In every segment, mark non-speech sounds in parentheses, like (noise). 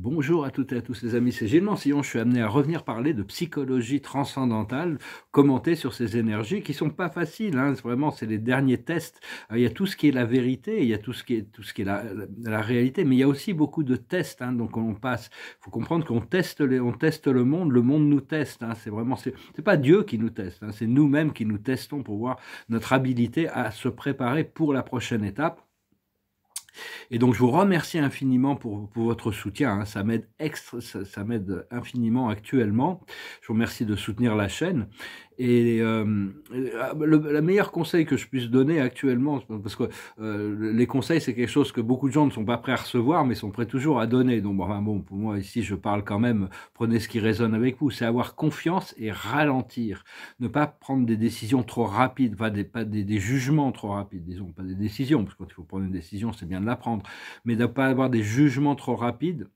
Bonjour à toutes et à tous les amis, c'est Gilles Mansillon. Je suis amené à revenir parler de psychologie transcendantale, commenter sur ces énergies qui sont pas faciles. Hein. Vraiment, c'est les derniers tests. Euh, il y a tout ce qui est la vérité, il y a tout ce qui est, tout ce qui est la, réalité, mais il y a aussi beaucoup de tests. Hein. Donc on passe. faut comprendre qu'on teste, on teste le monde, le monde nous teste. Hein. C'est vraiment, c'est pas Dieu qui nous teste, hein. c'est nous-mêmes qui nous testons pour voir notre habilité à se préparer pour la prochaine étape. Et donc je vous remercie infiniment pour, votre soutien, hein. ça m'aide extra, ça m'aide infiniment actuellement. Je vous remercie de soutenir la chaîne et euh, le, meilleur conseil que je puisse donner actuellement, parce que euh, les conseils, c'est quelque chose que beaucoup de gens ne sont pas prêts à recevoir, mais sont prêts toujours à donner. Donc, bon, pour moi, ici, je parle quand même, prenez ce qui résonne avec vous, c'est avoir confiance et ralentir. Ne pas prendre des décisions trop rapides, pas des, jugements trop rapides, disons, pas des décisions, parce que quand il faut prendre une décision, c'est bien de la prendre, mais ne pas avoir des jugements trop rapides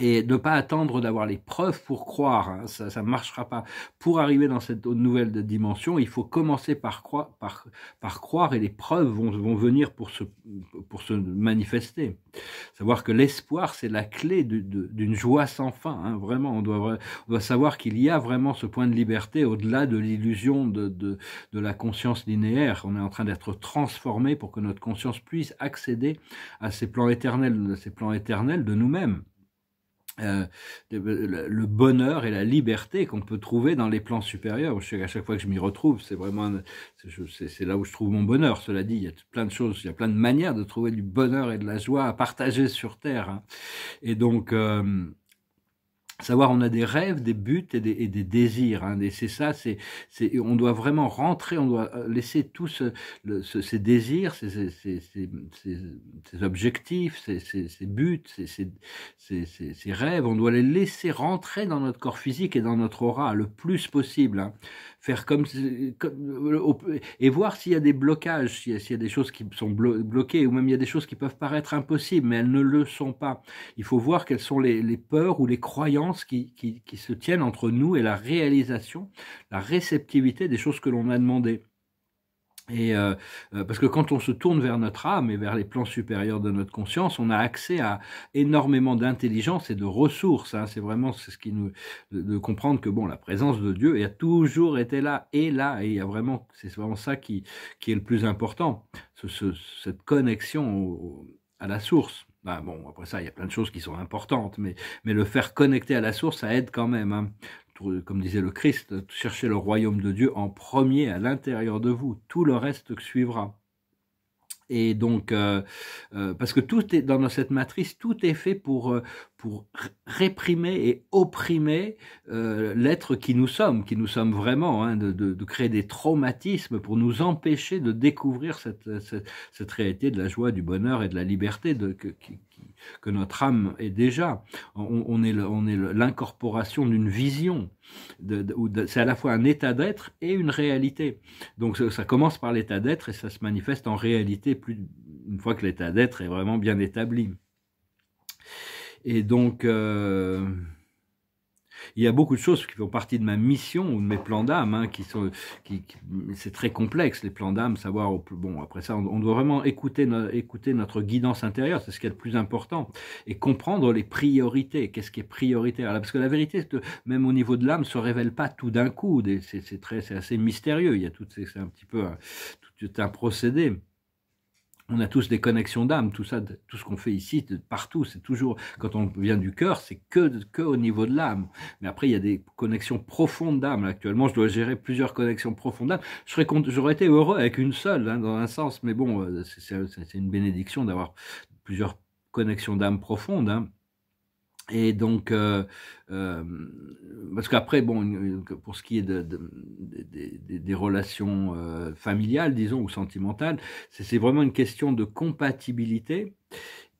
et ne pas attendre d'avoir les preuves pour croire, hein, ça ne marchera pas. Pour arriver dans cette nouvelle dimension, il faut commencer par, croire, par, par croire et les preuves vont, vont venir pour se, pour se manifester. Savoir que l'espoir, c'est la clé d'une joie sans fin, hein, vraiment. On doit, on savoir qu'il y a vraiment ce point de liberté au-delà de l'illusion de, de, de la conscience linéaire. On est en train d'être transformé pour que notre conscience puisse accéder à ces plans éternels, ces plans éternels de nous-mêmes. Euh, euh, le bonheur et la liberté qu'on peut trouver dans les plans supérieurs. Je sais qu'à chaque fois que je m'y retrouve, c'est vraiment, c'est là où je trouve mon bonheur. Cela dit, il y a plein de choses, il y a plein de manières de trouver du bonheur et de la joie à partager sur Terre. Hein. Et donc, euh, savoir on a des rêves, des buts et des, désirs. Hein. et c'est ça, c'est, on doit vraiment rentrer, on doit laisser tous euh, ces désirs, ces, objectifs, ces, buts, ces, rêves, on doit les laisser rentrer dans notre corps physique et dans notre aura le plus possible. Hein. Faire comme, euh, et voir s'il y a des blocages, s'il y, a des choses qui sont bloquées, ou même il y a des choses qui peuvent paraître impossibles, mais elles ne le sont pas. Il faut voir quelles sont les peurs ou les croyances qui, se tiennent entre nous et la réalisation, la réceptivité des choses que l'on a demandées. Et euh, euh, parce que quand on se tourne vers notre âme et vers les plans supérieurs de notre conscience, on a accès à énormément d'intelligence et de ressources. Hein. C'est vraiment ce qui nous de, comprendre que bon, la présence de Dieu a toujours été là et là. Et il y a vraiment, c'est vraiment ça qui est le plus important, cette connexion à la source. Bah, bon, après ça, il y a plein de choses qui sont importantes, mais, mais le faire connecter à la source, ça aide quand même. Hein. Comme disait le Christ, chercher le royaume de Dieu en premier à l'intérieur de vous, tout le reste suivra. Et donc, euh, euh, parce que tout est dans cette matrice, tout est fait pour, euh, pour réprimer et opprimer euh, l'être qui nous sommes, qui nous sommes vraiment, hein, de, de, de, créer des traumatismes pour nous empêcher de découvrir cette, réalité de la joie, du bonheur et de la liberté de, que, que notre âme est déjà. On, on est l'incorporation d'une vision. De, c'est à la fois un état d'être et une réalité. Donc ça, ça commence par l'état d'être et ça se manifeste en réalité plus, une fois que l'état d'être est vraiment bien établi. Et donc, euh, il y a beaucoup de choses qui font partie de ma mission ou de mes plans d'âme, hein, qui sont, qui, c'est très complexe les plans d'âme, savoir. Bon, après ça, on, doit vraiment écouter, écouter notre guidance intérieure, c'est ce qui est le plus important, et comprendre les priorités. Qu'est-ce qui est prioritaire Parce que la vérité, que même au niveau de l'âme, ne se révèle pas tout d'un coup. C'est très, c'est assez mystérieux. Il y a tout, c'est un petit peu, tout un procédé on a tous des connexions d'âme, tout ça, tout ce qu'on fait ici, partout, c'est toujours, quand on vient du cœur, c'est que, que au niveau de l'âme. Mais après, il y a des connexions profondes d'âme. Actuellement, je dois gérer plusieurs connexions profondes d'âme. J'aurais été heureux avec une seule, hein, dans un sens, mais bon, euh, c'est une bénédiction d'avoir plusieurs connexions d'âme profondes. Hein. Et donc, euh, euh, parce qu'après, bon, pour ce qui est de, des relations euh, familiales, disons, ou sentimentales, c'est vraiment une question de compatibilité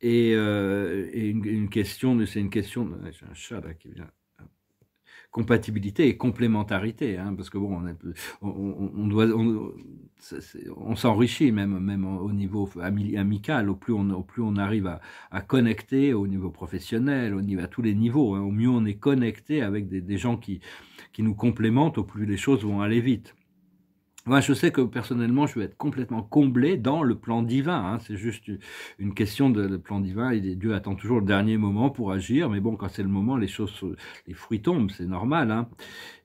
et, euh, une, question question, c'est une question, j'ai un chat là qui vient compatibilité et complémentarité, hein, parce que bon, on, on, doit, on, s'enrichit même, même au niveau amical, au plus on, au plus on arrive à, connecter au niveau professionnel, au niveau, à tous les niveaux. Hein. au mieux, on est connecté avec des, gens qui, qui nous complémentent, au plus les choses vont aller vite je sais que personnellement, je vais être complètement comblé dans le plan divin. Hein. C'est juste une question de, plan divin. Dieu attend toujours le dernier moment pour agir, mais bon, quand c'est le moment, les choses, les fruits tombent, c'est normal. Hein.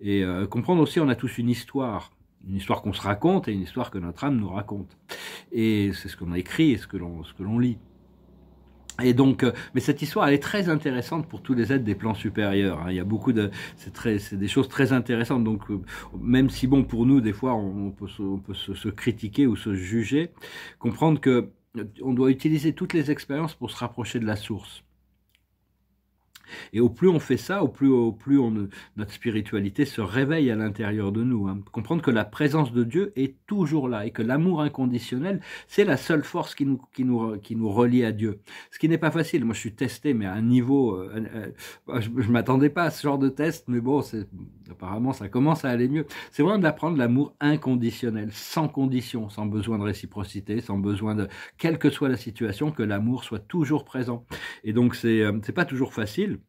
Et euh, comprendre aussi, on a tous une histoire, une histoire qu'on se raconte et une histoire que notre âme nous raconte. Et c'est ce qu'on a écrit et ce que l'on lit. Et donc, euh, mais cette histoire, elle est très intéressante pour tous les êtres des plans supérieurs. Hein. Il y a beaucoup de, c'est des choses très intéressantes. Donc, euh, même si bon pour nous, des fois, on, peut, se, se, critiquer ou se juger, comprendre que euh, on doit utiliser toutes les expériences pour se rapprocher de la source. Et au plus on fait ça, au plus, notre spiritualité se réveille à l'intérieur de nous. Hein. Comprendre que la présence de Dieu est toujours là et que l'amour inconditionnel, c'est la seule force qui nous, qui, nous, relie à Dieu. Ce qui n'est pas facile. Moi, je suis testé, mais à un niveau... Euh, euh, euh, je ne m'attendais pas à ce genre de test, mais bon, apparemment, ça commence à aller mieux. C'est vraiment d'apprendre l'amour inconditionnel, sans condition, sans besoin de réciprocité, sans besoin de... Quelle que soit la situation, que l'amour soit toujours présent. Et donc, ce n'est pas toujours facile.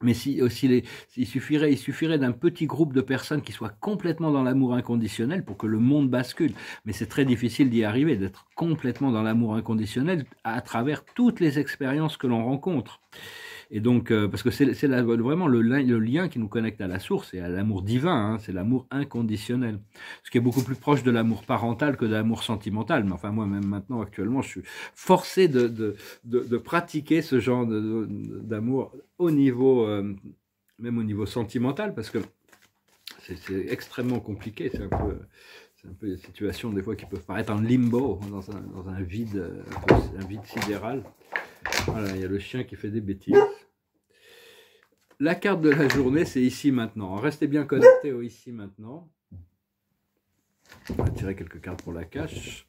Mais si, aussi euh, les, il suffirait, il suffirait d'un petit groupe de personnes qui soient complètement dans l'amour inconditionnel pour que le monde bascule. Mais c'est très difficile d'y arriver, d'être complètement dans l'amour inconditionnel à travers toutes les expériences que l'on rencontre. Et donc, euh, parce que c'est vraiment le, lien qui nous connecte à la source et à l'amour divin, hein, c'est l'amour inconditionnel. Ce qui est beaucoup plus proche de l'amour parental que de l'amour sentimental. Mais enfin, moi-même maintenant, actuellement, je suis forcé de, de, de, pratiquer ce genre d'amour au niveau, euh, même au niveau sentimental, parce que c'est extrêmement compliqué, c'est un peu c'est un peu des situations des fois qui peuvent paraître en limbo, dans un, vide, euh, un, vide sidéral. Voilà, il y a le chien qui fait des bêtises. La carte de la journée, c'est ici maintenant. Restez bien connectés au ici maintenant. On va tirer quelques cartes pour la cache.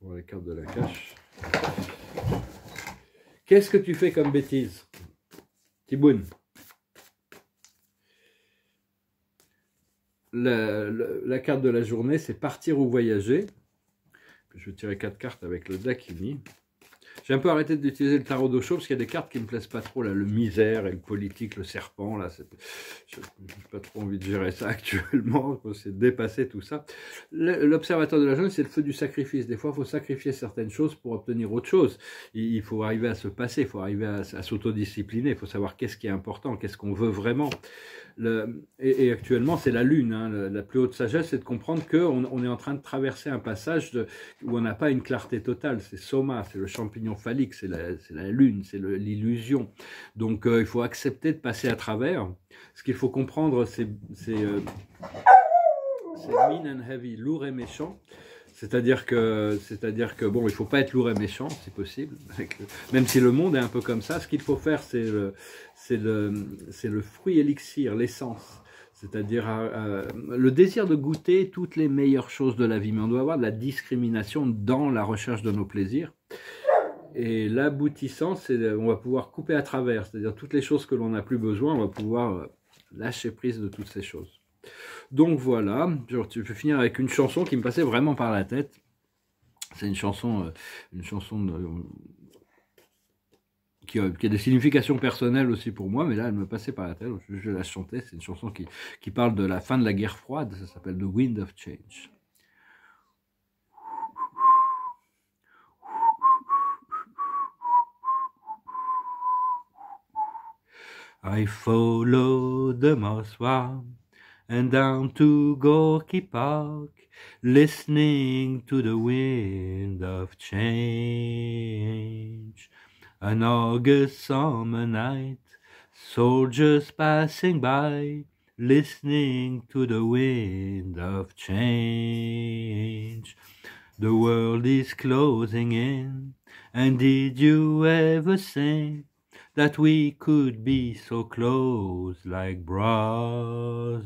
Pour les cartes de la cache. Qu'est-ce que tu fais comme bêtise Tiboun la, carte de la journée, c'est partir ou voyager. Je vais tirer quatre cartes avec le Dakini. J'ai un peu arrêté d'utiliser le tarot de chaude, parce qu'il y a des cartes qui me plaisent pas trop, là, le misère et le politique, le serpent, là, n'ai pas trop envie de gérer ça (laughs) actuellement, c'est dépasser tout ça. L'observateur de la journée, c'est le feu du sacrifice. Des fois, il faut sacrifier certaines choses pour obtenir autre chose. Il faut arriver à se passer, il faut arriver à s'autodiscipliner, il faut savoir qu'est-ce qui est important, qu'est-ce qu'on veut vraiment et, actuellement, c'est la lune. Hein. la, plus haute sagesse, c'est de comprendre qu'on est en train de traverser un passage de, où on n'a pas une clarté totale. C'est soma, c'est le champignon phallique, c'est la, lune, c'est l'illusion. Donc, euh, il faut accepter de passer à travers. Ce qu'il faut comprendre, c'est c'est euh, mean and heavy, lourd et méchant. C'est-à-dire que, c'est-à-dire que bon, il ne faut pas être lourd et méchant, c'est possible. (laughs) Même si le monde est un peu comme ça, ce qu'il faut faire, c'est le, c'est le, c'est le fruit élixir, l'essence. C'est-à-dire euh, euh, le désir de goûter toutes les meilleures choses de la vie. Mais on doit avoir de la discrimination dans la recherche de nos plaisirs. Et l'aboutissant, c'est on va pouvoir couper à travers. C'est-à-dire toutes les choses que l'on n'a plus besoin, on va pouvoir euh, lâcher prise de toutes ces choses. Donc voilà, je vais finir avec une chanson qui me passait vraiment par la tête. C'est une chanson, euh, une chanson euh, qui, a des significations personnelles aussi pour moi, mais là, elle me passait par la tête. Je, la chantais. C'est une chanson qui, parle de la fin de la guerre froide. Ça s'appelle The Wind of Change. I follow the moss and down to Gorky Park, listening to the wind of change. An August summer night, soldiers passing by, listening to the wind of change. The world is closing in, and did you ever sing? that we could be so close like brothers.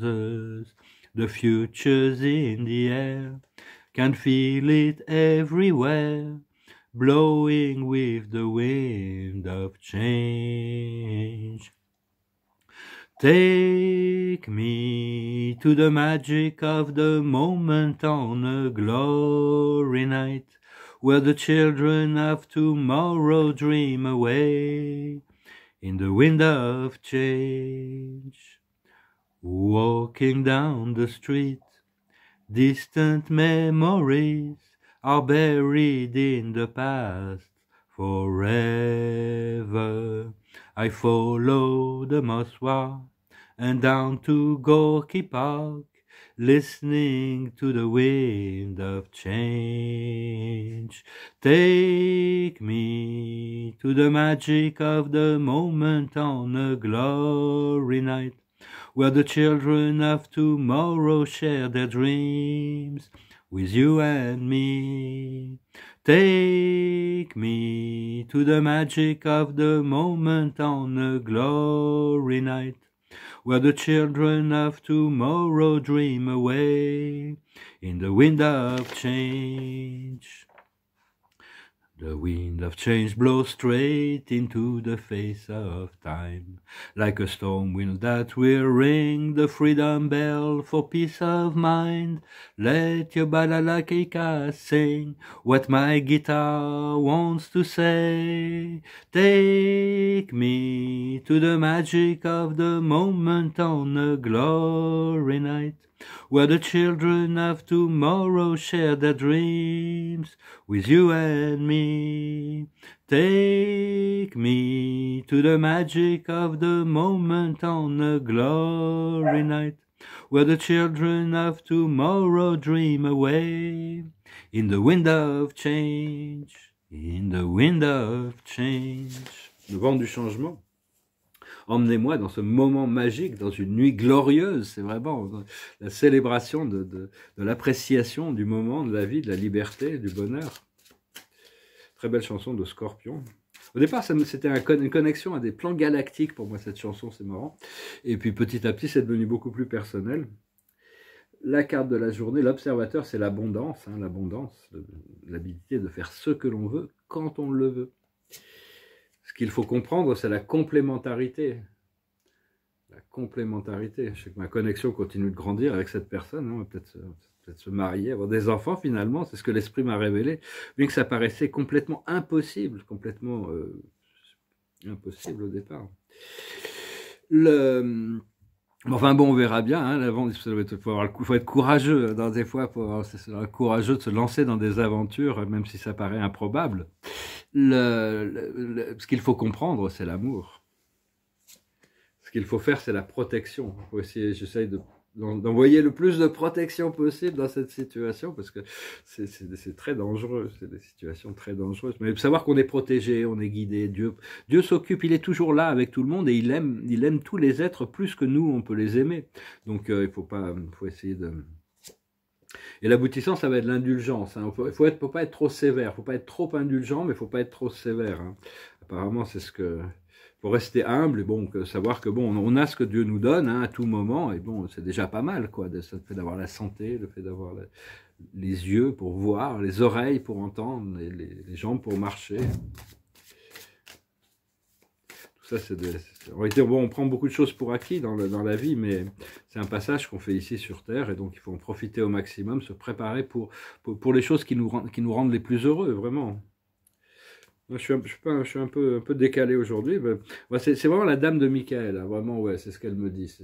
The future's in the air, can feel it everywhere, blowing with the wind of change. Take me to the magic of the moment on a glory night, where the children of tomorrow dream away in the window of change. Walking down the street, distant memories are buried in the past forever. I follow the Moswa and down to Gorky Park listening to the wind of change. Take me to the magic of the moment on a glory night, where the children of tomorrow share their dreams with you and me. Take me to the magic of the moment on a glory night where the children of tomorrow dream away in the wind of change. The wind of change blows straight into the face of time, like a storm wind that will ring the freedom bell for peace of mind. Let your balalaika sing what my guitar wants to say. Take me to the magic of the moment on a glory night where the children of tomorrow share their dreams with you and me. Take me to the magic of the moment on a glory night, where the children of tomorrow dream away in the wind of change, in the wind of change. Le vent du changement. Emmenez-moi dans ce moment magique, dans une nuit glorieuse. C'est vraiment la célébration de, l'appréciation du moment, de la vie, de la liberté, du bonheur. Très belle chanson de Scorpion. Au départ, c'était une connexion à des plans galactiques pour moi, cette chanson, c'est marrant. Et puis petit à petit, c'est devenu beaucoup plus personnel. La carte de la journée, l'observateur, c'est l'abondance, hein, l'abondance, l'habilité de faire ce que l'on veut quand on le veut qu'il faut comprendre, c'est la complémentarité. La complémentarité. Je sais que ma connexion continue de grandir avec cette personne. Hein. peut-être se, marier, avoir des enfants finalement. C'est ce que l'esprit m'a révélé. même que ça paraissait complètement impossible, complètement euh, impossible au départ. Le... Enfin bon, on verra bien. Hein, il faut, être courageux hein, dans des fois, pour, courageux de se lancer dans des aventures, même si ça paraît improbable ce qu'il faut comprendre, c'est l'amour. Ce qu'il faut faire, c'est la protection. J'essaie d'envoyer le plus de protection possible dans cette situation parce que c'est très dangereux. C'est des situations très dangereuses. Mais savoir qu'on est protégé, on est guidé. Dieu, Dieu s'occupe, il est toujours là avec tout le monde et il aime, il aime tous les êtres plus que nous, on peut les aimer. Donc euh, il faut pas faut essayer de et l'aboutissant, ça va être l'indulgence. Il hein. faut, pas être trop sévère, Il faut pas être trop indulgent, mais il faut pas être trop sévère. Hein. Apparemment, c'est ce que faut rester humble et bon, savoir que bon, on a ce que Dieu nous donne hein, à tout moment et bon, c'est déjà pas mal quoi. De, le fait d'avoir la santé, le fait d'avoir les yeux pour voir, les oreilles pour entendre, les jambes pour marcher bon, on prend beaucoup de choses pour acquis dans, la vie, mais c'est un passage qu'on fait ici sur Terre, et donc il faut en profiter au maximum, se préparer pour, pour, les choses qui nous, rendent les plus heureux, vraiment. je suis un, peu, un peu décalé aujourd'hui. C'est vraiment la dame de Michael, hein, vraiment, ouais, c'est ce qu'elle me dit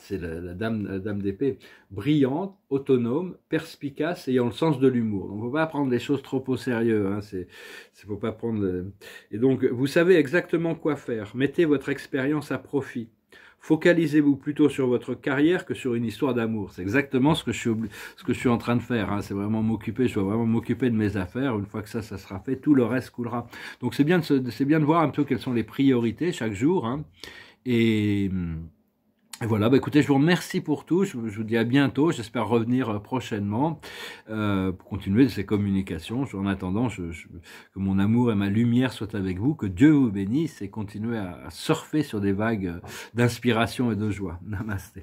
c'est la, dame, dame d'épée, brillante, autonome, perspicace, ayant le sens de l'humour. Donc, faut pas prendre les choses trop au sérieux. Hein. c'est, faut pas prendre. Et donc, vous savez exactement quoi faire. Mettez votre expérience à profit. Focalisez-vous plutôt sur votre carrière que sur une histoire d'amour. C'est exactement ce que je suis, ce que je suis en train de faire. Hein. C'est vraiment m'occuper. Je dois vraiment m'occuper de mes affaires. Une fois que ça, ça sera fait, tout le reste coulera. Donc, c'est bien de c'est bien de voir un peu quelles sont les priorités chaque jour. Hein. Et hum, et voilà, bah, écoutez, je vous remercie pour tout. Je, vous dis à bientôt. J'espère revenir euh, prochainement euh, pour continuer ces communications. En attendant, je, que mon amour et ma lumière soient avec vous, que Dieu vous bénisse et continuez à surfer sur des vagues euh, d'inspiration et de joie. Namaste.